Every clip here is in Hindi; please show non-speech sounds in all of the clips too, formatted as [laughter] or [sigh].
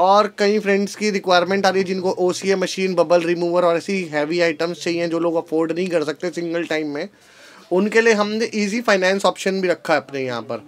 और कई फ्रेंड्स की रिक्वायरमेंट आ रही है जिनको ओ मशीन बबल रिमूवर और ऐसी हैवी आइटम्स चाहिए जो लोग अफोर्ड नहीं कर सकते सिंगल टाइम में उनके लिए हमने इजी फाइनेंस ऑप्शन भी रखा है अपने यहाँ पर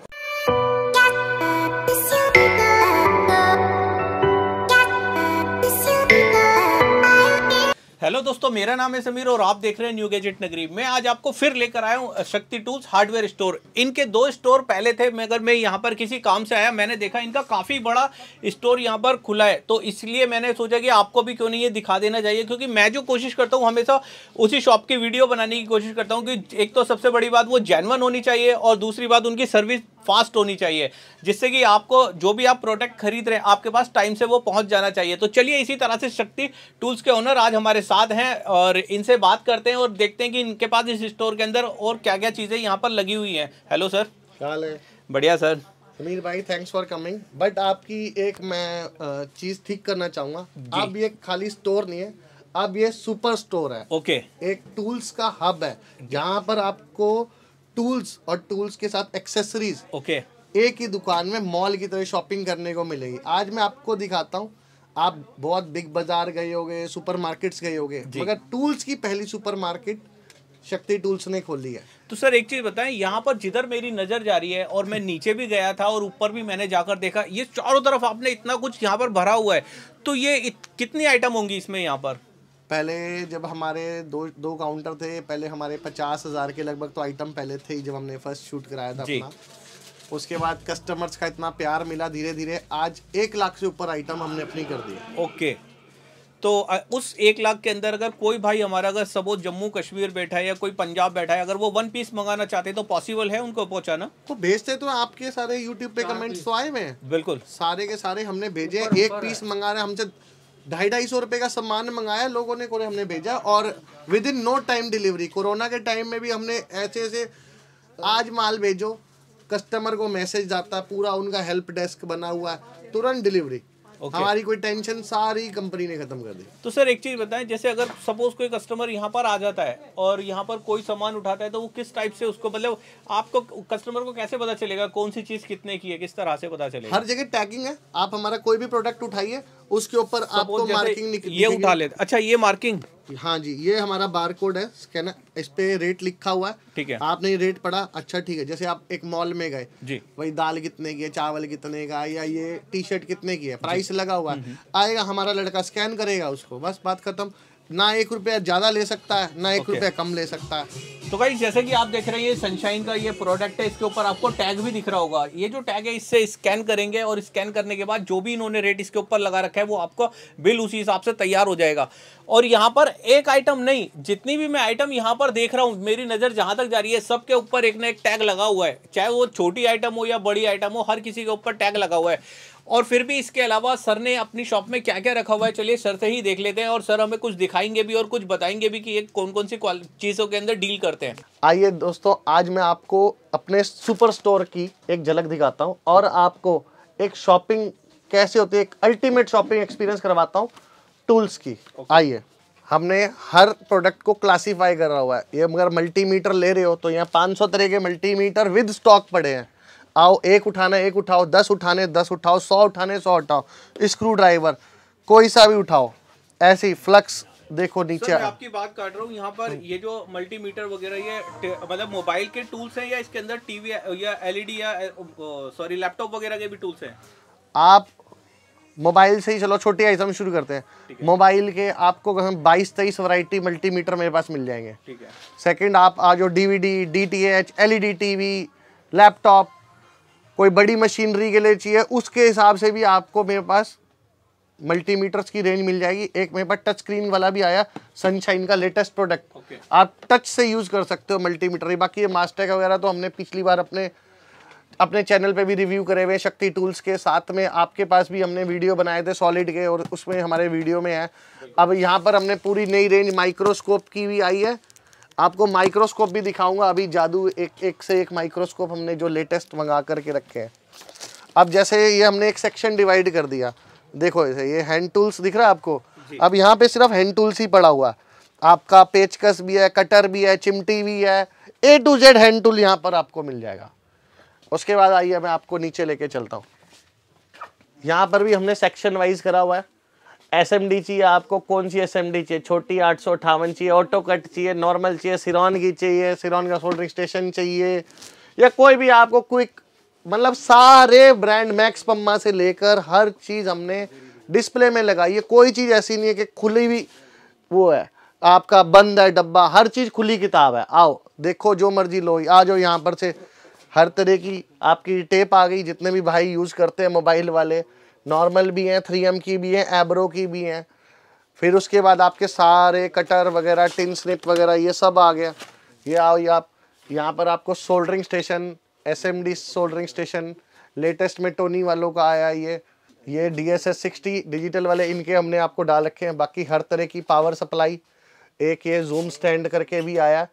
हेलो दोस्तों मेरा नाम है समीर और आप देख रहे हैं न्यू गैजेट नगरी मैं आज आपको फिर लेकर आया हूं शक्ति टूल्स हार्डवेयर स्टोर इनके दो स्टोर पहले थे मैं अगर मैं यहां पर किसी काम से आया मैंने देखा इनका काफ़ी बड़ा स्टोर यहां पर खुला है तो इसलिए मैंने सोचा कि आपको भी क्यों नहीं ये दिखा देना चाहिए क्योंकि मैं जो कोशिश करता हूँ हमेशा उसी शॉप की वीडियो बनाने की कोशिश करता हूँ कि एक तो सबसे बड़ी बात वो जैनवन होनी चाहिए और दूसरी बात उनकी सर्विस फास्ट होनी चाहिए जिससे कि आपको जो भी आप प्रोडक्ट खरीद रहे हैं आपके पास टाइम से वो पहुँच जाना चाहिए तो चलिए इसी तरह से शक्ति टूल्स के ओनर आज हमारे साथ उस्ताद हैं और इनसे बात करते हैं और देखते हैं कि इनके पास इस स्टोर के अंदर और क्या क्या चीज़ें यहाँ पर लगी हुई हैं हेलो सर क्या हाल है बढ़िया सर समीर भाई थैंक्स फॉर कमिंग बट आपकी एक मैं चीज़ ठीक करना चाहूँगा आप ये खाली स्टोर नहीं है अब ये सुपर स्टोर है ओके okay. एक टूल्स का हब है जहाँ पर आपको टूल्स और टूल्स के साथ एक्सेसरीज ओके okay. एक ही दुकान में मॉल की तरह शॉपिंग करने को मिलेगी आज मैं आपको दिखाता हूँ आप बहुत बिग बाजार गए होंगे सुपरमार्केट्स गए होगे मगर टूल्स की पहली सुपरमार्केट शक्ति टूल्स ने खोली है तो सर एक चीज बताएं यहाँ पर जिधर मेरी नजर जा रही है और मैं नीचे भी गया था और ऊपर भी मैंने जाकर देखा ये चारों तरफ आपने इतना कुछ यहाँ पर भरा हुआ है तो ये इत, कितनी आइटम होंगी इसमें यहाँ पर पहले जब हमारे दो दो काउंटर थे पहले हमारे पचास हजार के लगभग तो आइटम पहले थे जब हमने फर्स्ट शूट कराया था अपना उसके बाद कस्टमर्स का इतना प्यार मिला धीरे धीरे आज एक लाख से ऊपर आइटम हमने अपनी कर दी ओके तो उस एक लाख के अंदर अगर कोई भाई हमारा अगर सपोज जम्मू कश्मीर बैठा है या कोई पंजाब बैठा है अगर वो वन पीस मंगाना चाहते हैं तो पॉसिबल है उनको पहुंचाना तो भेजते तो आपके सारे यूट्यूब पे कमेंट्स तो आए हुए बिल्कुल सारे के सारे हमने भेजे उपर, एक पीस मंगा रहे हमसे ढाई ढाई सौ रुपए का सामान मंगाया लोगों ने हमने भेजा और within no time delivery corona के टाइम में भी हमने ऐसे ऐसे आज माल भेजो कस्टमर को मैसेज जाता है पूरा उनका हेल्प डेस्क बना हुआ है तुरंत डिलीवरी okay. हमारी कोई टेंशन सारी कंपनी ने खत्म कर दी तो सर एक चीज बताएं जैसे अगर सपोज कोई कस्टमर यहाँ पर आ जाता है और यहाँ पर कोई सामान उठाता है तो वो किस टाइप से उसको मतलब आपको कस्टमर को कैसे पता चलेगा कौन सी चीज कितने की है किस तरह से पता चलेगा हर जगह टैगिंग है आप हमारा कोई भी प्रोडक्ट उठाइए उसके ऊपर आपको मार्किंग ये उठा लेते अच्छा ये मार्किंग हाँ जी ये हमारा बार कोड है स्कैनर इस पे रेट लिखा हुआ है ठीक है आपने ये रेट पढ़ा अच्छा ठीक है जैसे आप एक मॉल में गए जी वही दाल कितने की है चावल कितने का या ये टी शर्ट कितने की है प्राइस लगा हुआ है हम्म, हम्म। आएगा हमारा लड़का स्कैन करेगा उसको बस बात खत्म ना एक रुपया ज़्यादा ले सकता है ना एक okay. रुपया कम ले सकता है तो भाई जैसे कि आप देख रहे हैं ये सनशाइन का ये प्रोडक्ट है इसके ऊपर आपको टैग भी दिख रहा होगा ये जो टैग है इससे स्कैन करेंगे और स्कैन करने के बाद जो भी इन्होंने रेट इसके ऊपर लगा रखा है वो आपको बिल उसी हिसाब से तैयार हो जाएगा और यहाँ पर एक आइटम नहीं जितनी भी मैं आइटम यहाँ पर देख रहा हूँ मेरी नज़र जहाँ तक जा रही है सबके ऊपर एक ना एक टैग लगा हुआ है चाहे वो छोटी आइटम हो या बड़ी आइटम हो हर किसी के ऊपर टैग लगा हुआ है और फिर भी इसके अलावा सर ने अपनी शॉप में क्या क्या रखा हुआ है चलिए सर से ही देख लेते हैं और सर हमें कुछ दिखाएंगे भी और कुछ बताएंगे भी कि ये कौन कौन सी चीज़ों के अंदर डील करते हैं आइए दोस्तों आज मैं आपको अपने सुपर स्टोर की एक झलक दिखाता हूँ और आपको एक शॉपिंग कैसे होती है एक अल्टीमेट शॉपिंग एक्सपीरियंस करवाता हूँ टूल्स की आइए हमने हर प्रोडक्ट को कर करा हुआ है ये अगर मल्टीमीटर ले रहे हो तो यहाँ 500 तरह के मल्टीमीटर विद स्टॉक पड़े हैं आओ एक उठाना एक उठाओ दस उठाने दस उठाओ सौ उठाने सौ उठाओ स्क्रू ड्राइवर कोई सा भी उठाओ ऐसी फ्लक्स देखो नीचे सर, आपकी बात काट रहा हूँ यहाँ पर हाँ। ये जो मल्टीमीटर वगैरह ये मतलब मोबाइल के टूल्स हैं या इसके अंदर टीवी या एलईडी या सॉरी लैपटॉप e वगैरह के भी टूल्स हैं आप मोबाइल से ही चलो छोटी आइटम शुरू करते हैं मोबाइल के आपको बाईस तेईस वैरायटी मल्टीमीटर मेरे पास मिल जाएंगे ठीक है सेकंड आप आज DVD DTH LED TV laptop कोई बड़ी मशीनरी के लिए चाहिए उसके हिसाब से भी आपको मेरे पास मल्टीमीटर्स की रेंज मिल जाएगी एक मेरे पास टच स्क्रीन वाला भी आया सनशाइन का लेटेस्ट प्रोडक्ट okay. आप टच से यूज़ कर सकते हो मल्टीमीटर बाकी ये मास्टेक वगैरह तो हमने पिछली बार अपने अपने चैनल पे भी रिव्यू करे हुए शक्ति टूल्स के साथ में आपके पास भी हमने वीडियो बनाए थे सॉलिड के और उसमें हमारे वीडियो में है अब यहाँ पर हमने पूरी नई रेंज माइक्रोस्कोप की भी आई है आपको माइक्रोस्कोप भी दिखाऊंगा अभी जादू एक एक से एक माइक्रोस्कोप हमने जो लेटेस्ट मंगा करके रखे हैं अब जैसे ये हमने एक सेक्शन डिवाइड कर दिया देखो ऐसे ये हैंड टूल्स दिख रहा है आपको अब यहाँ पे सिर्फ हैंड टूल्स ही पड़ा हुआ आपका पेचकस भी है कटर भी है चिमटी भी है A to Z hand tool यहाँ पर आपको मिल जाएगा उसके बाद आइए मैं आपको नीचे लेके चलता हूँ यहाँ पर भी हमने सेक्शन वाइज करा हुआ है एस चाहिए आपको कौन सी एस चाहिए छोटी आठ सौ अट्ठावन चाहिए ऑटो कट चाहिए नॉर्मल चाहिए सिरोन की चाहिए सिरोन का सोल्डरिंग स्टेशन चाहिए या कोई भी आपको क्विक मतलब सारे ब्रांड मैक्स पम्मा से लेकर हर चीज़ हमने डिस्प्ले में लगाई है कोई चीज़ ऐसी नहीं है कि खुली हुई वो है आपका बंद है डब्बा हर चीज़ खुली किताब है आओ देखो जो मर्जी लो आ जाओ यहाँ पर से हर तरह की आपकी टेप आ गई जितने भी भाई यूज़ करते हैं मोबाइल वाले नॉर्मल भी हैं थ्री एम की भी हैं एब्रो की भी हैं फिर उसके बाद आपके सारे कटर वगैरह टिन स्निप वगैरह ये सब आ गया ये आओ ये आप यहाँ पर आपको soldering station S M D soldering station latest में टोनी वालों का आया ये ये D S S sixty digital वाले इनके हमने आपको डाल रखे हैं बाकी हर तरह की पावर सप्लाई एक ये जूम स्टैंड करके भी आया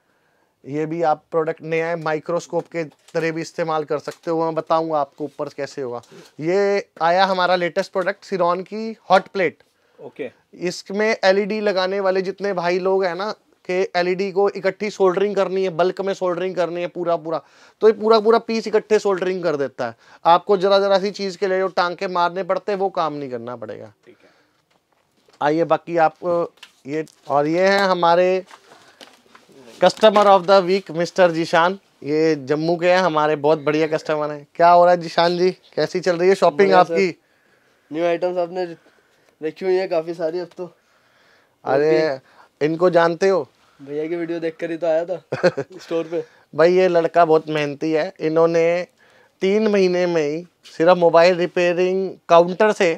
ये भी आप प्रोडक्ट नया है माइक्रोस्कोप के तरह भी इस्तेमाल कर सकते हो मैं बताऊंगा आपको ऊपर कैसे होगा ये आया हमारा लेटेस्ट प्रोडक्ट सिरॉन की हॉट प्लेट ओके okay. इसमें एलईडी लगाने वाले जितने भाई लोग हैं ना कि एलईडी को इकट्ठी सोल्डरिंग करनी है बल्क में सोल्डरिंग करनी है पूरा पूरा तो ये पूरा पूरा पीस इकट्ठे सोल्डरिंग कर देता है आपको जरा जरा सी चीज़ के लिए जो टांके मारने पड़ते वो काम नहीं करना पड़ेगा आइए बाकी आप ये और ये हैं हमारे customer of the week mister Zeeshan ये जम्मू के हैं हमारे बहुत बढ़िया कस्टमर हैं क्या हो रहा है जीशान जी कैसी चल रही है शॉपिंग आपकी न्यू आइटम्स आपने रखी हुई है काफ़ी सारी अब तो अरे इनको जानते हो भैया की वीडियो देख कर ही तो आया था स्टोर [laughs] पे भाई ये लड़का बहुत मेहनती है इन्होंने तीन महीने में ही सिर्फ मोबाइल रिपेयरिंग काउंटर से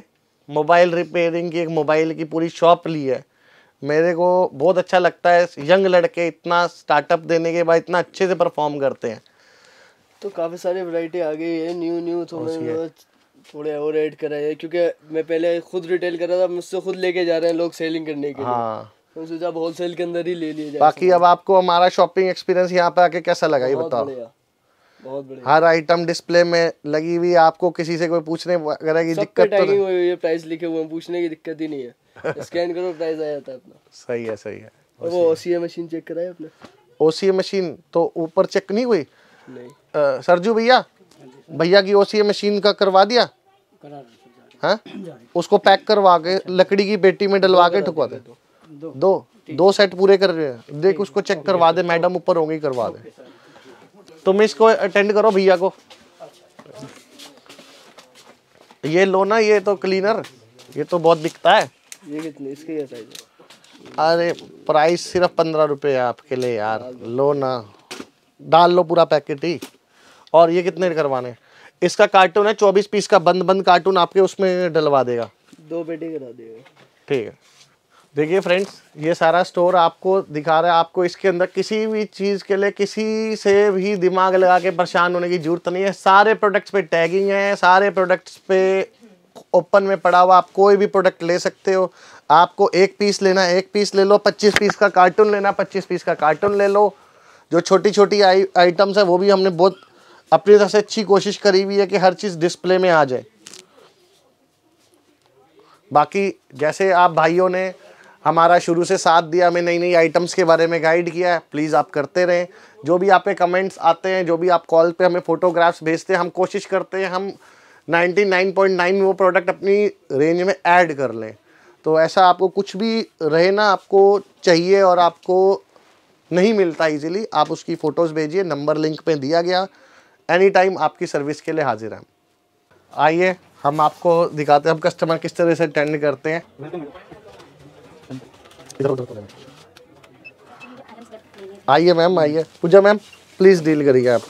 मोबाइल रिपेयरिंग की एक मोबाइल की पूरी शॉप ली है मेरे को बहुत अच्छा लगता है यंग लड़के इतना स्टार्टअप देने के बाद इतना अच्छे से परफॉर्म करते हैं तो काफ़ी सारी वैरायटी आ गई है न्यू न्यू थोड़े थोड़े और ऐड हैं क्योंकि मैं पहले खुद रिटेल कर रहा था मुझसे खुद लेके जा रहे हैं लोग सेलिंग करने के हाँ तो सोचा होलसेल के अंदर ही ले लिया जाए बाकी अब आपको हमारा शॉपिंग एक्सपीरियंस यहाँ पे आके कैसा लगा ये बताओ हर आइटम डिस्प्ले में लगी हुई आपको किसी से कोई पूछने वगैरह की दिक्कत तो नहीं हुई ये प्राइस लिखे हुए पूछने की दिक्कत ही नहीं है स्कैन [laughs] करो प्राइस आ जाता है अपना सही है सही है वो ओसीए मशीन चेक कराई अपने ओसीए मशीन तो ऊपर चेक नहीं हुई नहीं सरजू भैया भैया की ओसीए मशीन का करवा दिया करा हाँ उसको पैक करवा के अच्छा। लकड़ी की पेटी में डलवा के ठुकवा दे दो दो सेट पूरे कर रहे हैं देख उसको चेक तो करवा दे मैडम ऊपर होंगी करवा दे तुम इसको अटेंड करो भैया को ये लो ना ये तो क्लीनर ये तो बहुत बिकता है ये कितने इसके है अरे प्राइस सिर्फ पंद्रह रुपये है आपके लिए यार लो ना डाल लो पूरा पैकेट ही और ये कितने करवाने इसका कार्टून है चौबीस पीस का बंद बंद कार्टून आपके उसमें डलवा देगा दो पेटी करा देगा ठीक है देखिए फ्रेंड्स ये सारा स्टोर आपको दिखा रहा है आपको इसके अंदर किसी भी चीज़ के लिए किसी से भी दिमाग लगा के परेशान होने की ज़रूरत नहीं है सारे प्रोडक्ट्स पे टैगिंग है सारे प्रोडक्ट्स पे ओपन में पड़ा हुआ आप कोई भी प्रोडक्ट ले सकते हो आपको एक पीस लेना एक पीस ले लो पच्चीस पीस का कार्टून लेना पच्चीस पीस का कार्टून ले लो जो छोटी छोटी आई आइटम्स है वो भी हमने बहुत अपनी तरह से अच्छी कोशिश करी हुई है कि हर चीज़ डिस्प्ले में आ जाए बाकी जैसे आप भाइयों ने हमारा शुरू से साथ दिया हमें नई नई आइटम्स के बारे में गाइड किया है प्लीज़ आप करते रहें जो भी आप पे कमेंट्स आते हैं जो भी आप कॉल पे हमें फ़ोटोग्राफ्स भेजते हैं हम कोशिश करते हैं हम 99.9 वो प्रोडक्ट अपनी रेंज में ऐड कर लें तो ऐसा आपको कुछ भी रहे ना आपको चाहिए और आपको नहीं मिलता इजीली आप उसकी फ़ोटोज़ भेजिए नंबर लिंक पे दिया गया एनी टाइम आपकी सर्विस के लिए हाजिर हैं आइए हम आपको दिखाते हैं हम कस्टमर किस तरह से अटेंड करते हैं इधर उधर आइए मैम आइए पूजा मैम प्लीज़ डील करिए आप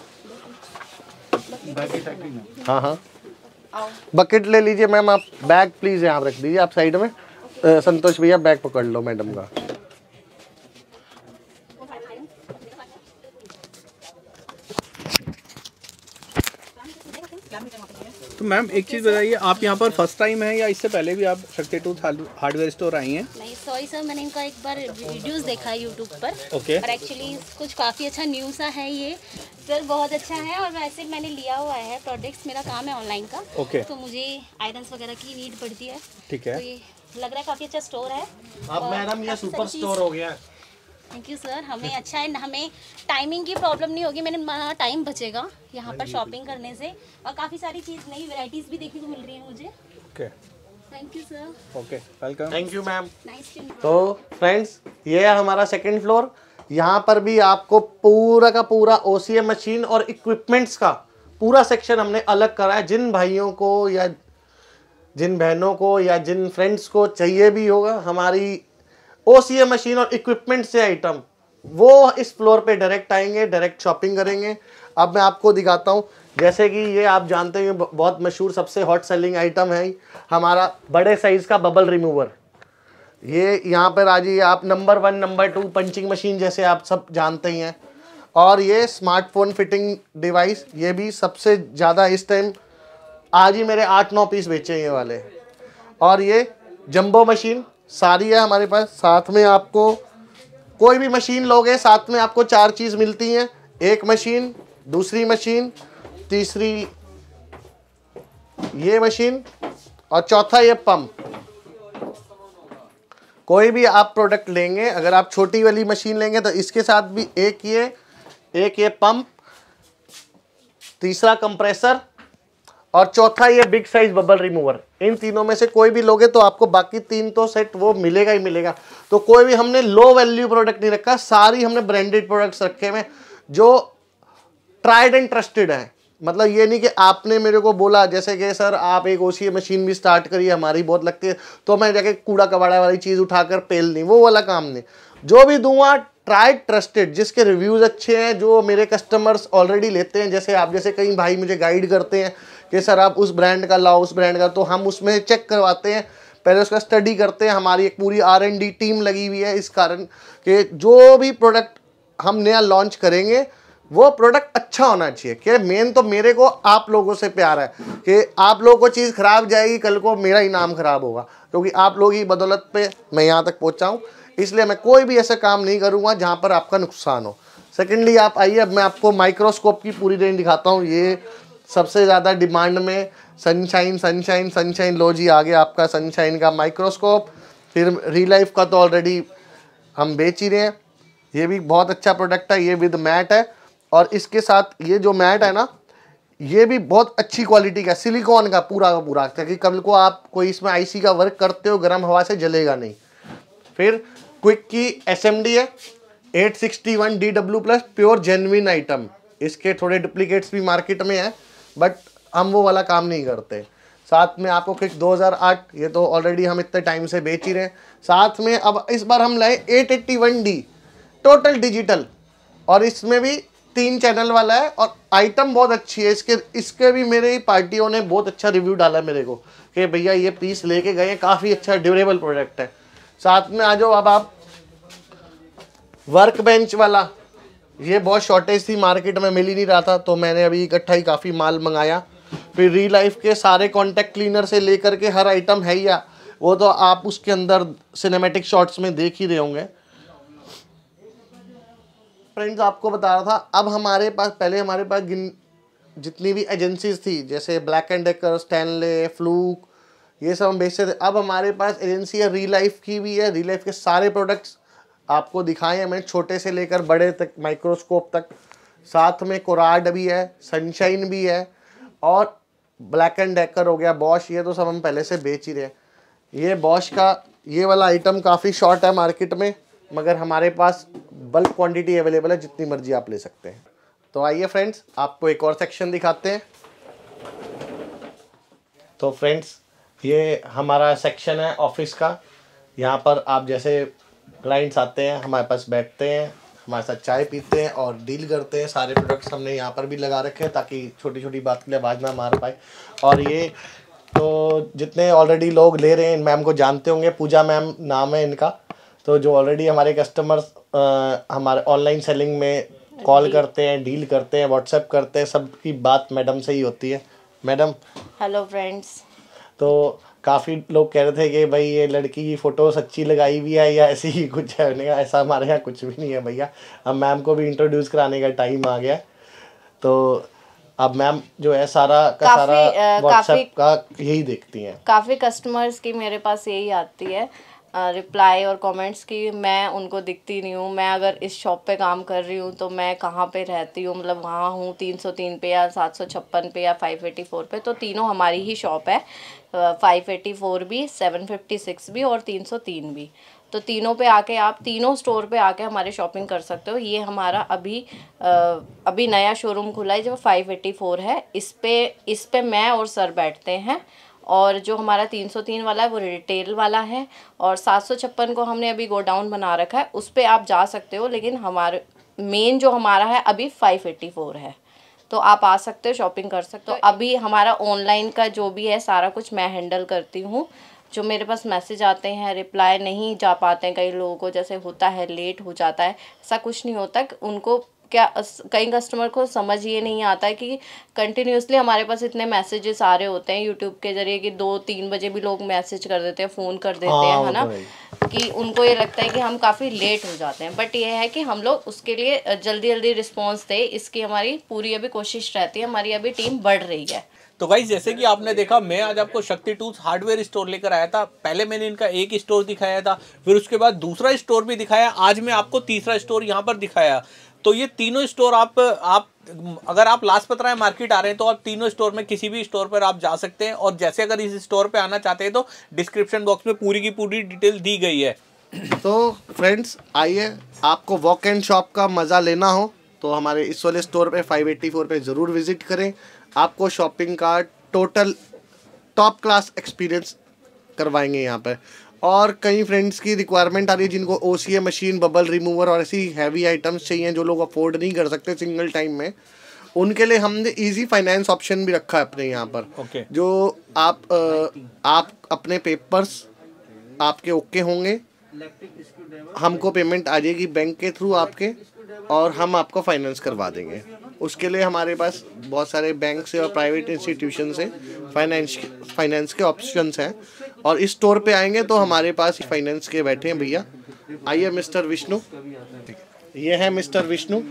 हाँ हाँ बकेट ले लीजिए मैम आप बैग प्लीज़ यहाँ रख दीजिए आप साइड में संतोष भैया बैग पकड़ लो मैडम का मैम एक चीज़ बताइए आप यहाँ पर फर्स्ट टाइम है या इससे पहले भी आप शक्ति टूथ हार्डवेयर स्टोर आई हैं नहीं सॉरी सर मैंने इनका एक बार वीडियोस देखा है यूट्यूब पर ओके और एक्चुअली कुछ काफ़ी अच्छा न्यू सा है ये सर बहुत अच्छा है और वैसे मैंने लिया हुआ है प्रोडक्ट मेरा काम है ऑनलाइन का ओके तो मुझे आयरन वगैरह की नीड पड़ती है ठीक है तो लग रहा है काफ़ी अच्छा स्टोर है अब मैडम ये सुपर स्टोर हो गया है थैंक यू सर हमें अच्छा है हमें टाइमिंग की प्रॉब्लम नहीं होगी मैंने माना टाइम बचेगा यहाँ पर शॉपिंग करने से और काफ़ी सारी चीज़ नई वेराइटीज़ भी देखने को मिल रही है मुझे okay. Thank you sir okay welcome thank you ma'am तो फ्रेंड्स ये है हमारा सेकेंड फ्लोर यहाँ पर भी आपको पूरा का पूरा ओ मशीन और इक्विपमेंट्स का पूरा सेक्शन हमने अलग करा है जिन भाइयों को या जिन बहनों को या जिन फ्रेंड्स को चाहिए भी होगा हमारी ओ मशीन और इक्विपमेंट से आइटम वो इस फ्लोर पे डायरेक्ट आएंगे डायरेक्ट शॉपिंग करेंगे अब मैं आपको दिखाता हूँ जैसे कि ये आप जानते हैं बहुत मशहूर सबसे हॉट सेलिंग आइटम है हमारा बड़े साइज़ का बबल रिमूवर ये यहाँ पर आ जाइए आप number one number two punching machine जैसे आप सब जानते ही हैं और ये स्मार्टफोन फिटिंग डिवाइस ये भी सबसे ज़्यादा इस टाइम आज ही मेरे आठ नौ पीस बेचे ये वाले और ये जंबो मशीन सारी है हमारे पास साथ में आपको कोई भी मशीन लोगे साथ में आपको चार चीज़ मिलती हैं एक मशीन दूसरी मशीन तीसरी ये मशीन और चौथा ये पंप कोई भी आप प्रोडक्ट लेंगे अगर आप छोटी वाली मशीन लेंगे तो इसके साथ भी एक ये एक ये पंप तीसरा कंप्रेसर और चौथा ये बिग साइज बबल रिमूवर इन तीनों में से कोई भी लोगे तो आपको बाकी तीन तो सेट वो मिलेगा ही मिलेगा तो कोई भी हमने लो वैल्यू प्रोडक्ट नहीं रखा सारी हमने ब्रांडेड प्रोडक्ट्स रखे हुए जो ट्राइड एंड ट्रस्टेड है मतलब ये नहीं कि आपने मेरे को बोला जैसे कि सर आप एक ओ मशीन भी स्टार्ट करिए हमारी बहुत लगती है तो मैं जाके कूड़ा कबाड़ा वाली चीज़ उठाकर पेल नहीं वो वाला काम नहीं जो भी दूंगा ट्राइड ट्रस्टेड जिसके रिव्यूज़ अच्छे हैं जो मेरे कस्टमर्स ऑलरेडी लेते हैं जैसे आप जैसे कई भाई मुझे गाइड करते हैं कि सर आप उस ब्रांड का लाओ उस ब्रांड का तो हम उसमें चेक करवाते हैं पहले उसका स्टडी करते हैं हमारी एक पूरी आर एन डी टीम लगी हुई है इस कारण कि जो भी प्रोडक्ट हम नया लॉन्च करेंगे वो प्रोडक्ट अच्छा होना चाहिए कि मेन तो मेरे को आप लोगों से प्यार है कि आप लोगों को चीज़ ख़राब जाएगी कल को मेरा ही नाम ख़राब होगा क्योंकि आप लोग ही बदौलत पे मैं यहाँ तक पहुँचा हूँ इसलिए मैं कोई भी ऐसा काम नहीं करूँगा जहाँ पर आपका नुकसान हो सेकेंडली आप आइए अब मैं आपको माइक्रोस्कोप की पूरी रेंज दिखाता हूँ ये सबसे ज़्यादा डिमांड में सनशाइन सनशाइन सनशाइन लो जी आ गया आपका सनशाइन का माइक्रोस्कोप फिर री लाइफ का तो ऑलरेडी हम बेच ही रहे हैं ये भी बहुत अच्छा प्रोडक्ट है ये विद मैट है और इसके साथ ये जो मैट है ना ये भी बहुत अच्छी क्वालिटी का सिलिकॉन का पूरा का पूरा ताकि कल को आप कोई इसमें आईसी का वर्क करते हो गर्म हवा से जलेगा नहीं फिर क्विक की एसएमडी है 861 W plus pure genuine item इसके थोड़े डुप्लीकेट्स भी मार्केट में हैं बट हम वो वाला काम नहीं करते साथ में आपको किक 2008 ये तो ऑलरेडी हम इतने टाइम से बेच ही रहे साथ में अब इस बार हम लाए 881D टोटल डिजिटल और इसमें भी तीन चैनल वाला है और आइटम बहुत अच्छी है इसके इसके भी मेरे पार्टियों ने बहुत अच्छा रिव्यू डाला है मेरे को कि भैया ये पीस लेके गए काफ़ी अच्छा ड्यूरेबल प्रोडक्ट है साथ में आ जाओ अब आप वर्क बेंच वाला ये बहुत शॉर्टेज थी मार्केट में मिल ही नहीं रहा था तो मैंने अभी इकट्ठा ही काफ़ी माल मंगाया फिर री लाइफ के सारे कॉन्टैक्ट क्लीनर से लेकर के हर आइटम है या वो तो आप उसके अंदर सिनेमेटिक शॉट्स में देख ही रहे होंगे फ्रेंड्स आपको बता रहा था अब हमारे पास पहले हमारे पास गिन जितनी भी एजेंसीज थी जैसे Black and Decker Stanley Fluke ये सब हम बेचते थे अब हमारे पास एजेंसी है री लाइफ की भी है री लाइफ के सारे प्रोडक्ट्स आपको दिखाए हमें छोटे से लेकर बड़े तक माइक्रोस्कोप तक साथ में कोराड भी है सनशाइन भी है और ब्लैक एंड डेकर हो गया बॉश ये तो सब हम पहले से बेच ही रहे ये बॉश का ये वाला आइटम काफ़ी शॉर्ट है मार्केट में मगर हमारे पास बल्क क्वांटिटी अवेलेबल है जितनी मर्जी आप ले सकते हैं तो आइए फ्रेंड्स आपको एक और सेक्शन दिखाते हैं तो फ्रेंड्स ये हमारा सेक्शन है ऑफिस का यहाँ पर आप जैसे क्लाइंट्स आते हैं हमारे पास बैठते हैं हमारे साथ चाय पीते हैं और डील करते हैं सारे प्रोडक्ट्स हमने यहाँ पर भी लगा रखे हैं ताकि छोटी छोटी बात के लिए आवाज़ ना मार पाए और ये तो जितने ऑलरेडी लोग ले रहे हैं इन मैम को जानते होंगे पूजा मैम नाम है इनका तो जो ऑलरेडी हमारे कस्टमर्स हमारे ऑनलाइन सेलिंग में कॉल करते हैं डील करते हैं व्हाट्सएप करते हैं सबकी बात मैडम से ही होती है मैडम हेलो फ्रेंड्स तो काफ़ी लोग कह रहे थे कि भाई ये लड़की की फ़ोटो सच्ची लगाई हुई है या ऐसी ही कुछ है नहीं ऐसा हमारे यहाँ कुछ भी नहीं है भैया अब मैम को भी इंट्रोड्यूस कराने का टाइम आ गया तो अब मैम जो है सारा का सारा व्हाट्सएप का यही देखती हैं काफ़ी कस्टमर्स की मेरे पास यही आती है रिप्लाई और कमेंट्स की मैं उनको दिखती नहीं हूँ मैं अगर इस शॉप पे काम कर रही हूँ तो मैं कहाँ पे रहती हूँ मतलब वहाँ हूँ तीन सौ तीन पे या सात सौ छप्पन पे या फाइव एटी फोर पे तो तीनों हमारी ही शॉप है फाइव एटी फोर भी सेवन फिफ्टी सिक्स भी और तीन सौ तीन भी तो तीनों पे आके आप तीनों स्टोर पे आके हमारे शॉपिंग कर सकते हो ये हमारा अभी आ, अभी नया शोरूम खुला है जो फाइव एटी फोर है इस पर इस पर मैं और सर बैठते हैं और जो हमारा 303 वाला है वो रिटेल वाला है और सात को हमने अभी गोडाउन बना रखा है उस पर आप जा सकते हो लेकिन हमारे मेन जो हमारा है अभी 584 है तो आप आ सकते हो शॉपिंग कर सकते हो तो अभी हमारा ऑनलाइन का जो भी है सारा कुछ मैं हैंडल करती हूँ जो मेरे पास मैसेज आते हैं रिप्लाई नहीं जा पाते हैं कई लोगों को जैसे होता है लेट हो जाता है ऐसा कुछ नहीं होता उनको क्या कई कस्टमर को समझ ये नहीं आता है कि कंटिन्यूसली हमारे पास इतने मैसेजेस आ रहे होते हैं यूट्यूब के जरिए कि दो तीन बजे भी लोग मैसेज कर देते हैं फ़ोन कर देते हैं हाँ, है ना तो कि उनको ये लगता है कि हम काफ़ी लेट हो जाते हैं बट ये है कि हम लोग उसके लिए जल्दी जल्दी रिस्पॉन्स दे इसकी हमारी पूरी अभी कोशिश रहती है हमारी अभी टीम बढ़ रही है तो भाई जैसे कि आपने देखा मैं आज आपको शक्ति टूल्स हार्डवेयर स्टोर लेकर आया था पहले मैंने इनका एक स्टोर दिखाया था फिर उसके बाद दूसरा स्टोर भी दिखाया आज मैं आपको तीसरा स्टोर यहाँ पर दिखाया तो ये तीनों स्टोर आप आप अगर आप लाजपत राय मार्केट आ रहे हैं तो आप तीनों स्टोर में किसी भी स्टोर पर आप जा सकते हैं और जैसे अगर इस स्टोर पर आना चाहते हैं तो डिस्क्रिप्शन बॉक्स में पूरी की पूरी डिटेल दी गई है तो फ्रेंड्स आइए आपको वॉक एंड शॉप का मज़ा लेना हो तो हमारे इस वाले स्टोर पे 584 पे ज़रूर विज़िट करें आपको शॉपिंग का टोटल टॉप क्लास एक्सपीरियंस करवाएंगे यहाँ पर और कई फ्रेंड्स की रिक्वायरमेंट आ रही है जिनको ओ मशीन बबल रिमूवर और ऐसी हैवी आइटम्स चाहिए जो लोग अफोर्ड नहीं कर सकते सिंगल टाइम में उनके लिए हमने इजी फाइनेंस ऑप्शन भी रखा है अपने यहाँ पर okay. जो आप आ, आप अपने पेपर्स आपके ओके okay होंगे हमको पेमेंट आ जाएगी बैंक के थ्रू आपके और हम आपको फाइनेंस करवा देंगे उसके लिए हमारे पास बहुत सारे बैंक से और प्राइवेट इंस्टीट्यूशन से फाइनेंस फाइनेंस के ऑप्शंस हैं और इस स्टोर पे आएंगे तो हमारे पास फाइनेंस के बैठे हैं भैया आइए मिस्टर विष्णु ये है मिस्टर विष्णु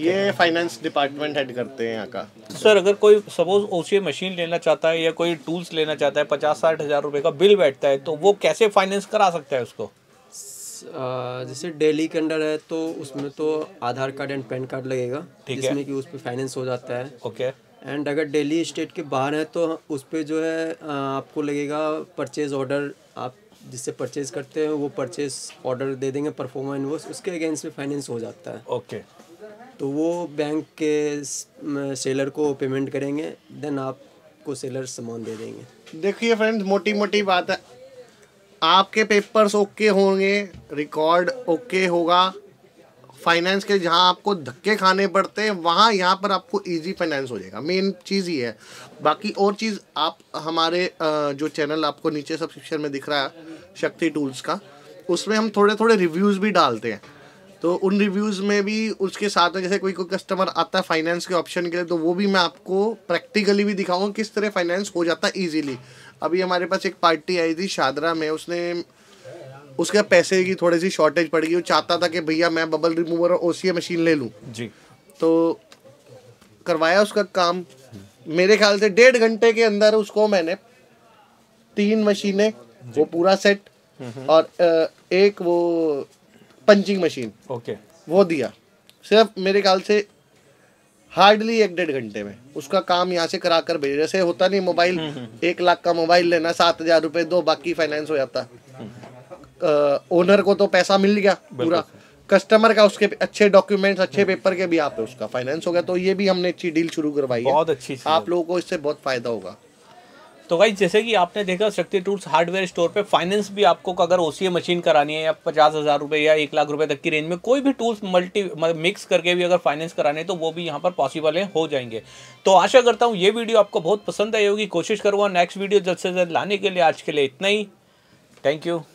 ये फाइनेंस डिपार्टमेंट हेड करते हैं यहाँ का सर अगर कोई सपोज ओ मशीन लेना चाहता है या कोई टूल्स लेना चाहता है पचास साठ हज़ार रुपये का बिल बैठता है तो वो कैसे फाइनेंस करा सकता है उसको जैसे डेली के अंडर है तो उसमें तो Aadhaar card and PAN card लगेगा ठीक है कि उस पर फाइनेंस हो जाता है ओके एंड अगर डेली स्टेट के बाहर हैं तो उस पर जो है आपको लगेगा परचेज ऑर्डर आप जिससे परचेज करते हैं वो परचेज ऑर्डर दे देंगे परफॉर्मा इन उसके अगेंस्ट में फाइनेंस हो जाता है ओके तो वो बैंक के सेलर को पेमेंट करेंगे देन आपको सेलर सामान दे देंगे देखिए फ्रेंड्स मोटी मोटी बात है आपके पेपर्स ओके होंगे रिकॉर्ड ओके होगा फाइनेंस के जहाँ आपको धक्के खाने पड़ते हैं वहाँ यहाँ पर आपको इजी फाइनेंस हो जाएगा मेन चीज़ ये है बाकी और चीज़ आप हमारे जो चैनल आपको नीचे सब्सक्रिप्शन में दिख रहा है शक्ति टूल्स का उसमें हम थोड़े थोड़े रिव्यूज़ भी डालते हैं तो उन रिव्यूज़ में भी उसके साथ में जैसे कोई कोई कस्टमर आता है फाइनेंस के ऑप्शन के लिए तो वो भी मैं आपको प्रैक्टिकली भी दिखाऊंगा किस तरह फाइनेंस हो जाता है ईजीली अभी हमारे पास एक पार्टी आई थी शादरा में उसने उसके पैसे की थोड़ी सी शॉर्टेज पड़ गई वो चाहता था कि भैया मैं बबल रिमूवर और ओसी मशीन ले लूँ जी तो करवाया उसका काम मेरे ख्याल से डेढ़ घंटे के अंदर उसको मैंने तीन मशीनें वो पूरा सेट और एक वो पंचिंग मशीन ओके वो दिया सिर्फ मेरे ख्याल से हार्डली एक डेढ़ घंटे में उसका काम यहाँ से करा कर भेज जैसे होता नहीं मोबाइल एक लाख का मोबाइल लेना सात हजार रुपये दो बाकी फाइनेंस हो जाता ओनर को तो पैसा मिल गया पूरा कस्टमर का उसके अच्छे डॉक्यूमेंट्स अच्छे पेपर के भी आप उसका फाइनेंस हो गया तो ये भी हमने अच्छी डील शुरू करवाई बहुत अच्छी आप लोगों को इससे बहुत फायदा होगा तो भाई जैसे कि आपने देखा शक्ति टूल्स हार्डवेयर स्टोर पे फाइनेंस भी आपको अगर ओ मशीन करानी है या पचास हज़ार रुपये या एक लाख रुपए तक की रेंज में कोई भी टूल्स मल्टी मिक्स करके भी अगर फाइनेंस कराने तो वो भी यहाँ पर पॉसिबल है हो जाएंगे तो आशा करता हूँ ये वीडियो आपको बहुत पसंद आई होगी कोशिश करूँगा नेक्स्ट वीडियो जल्द से जल्द लाने के लिए आज के लिए इतना ही थैंक यू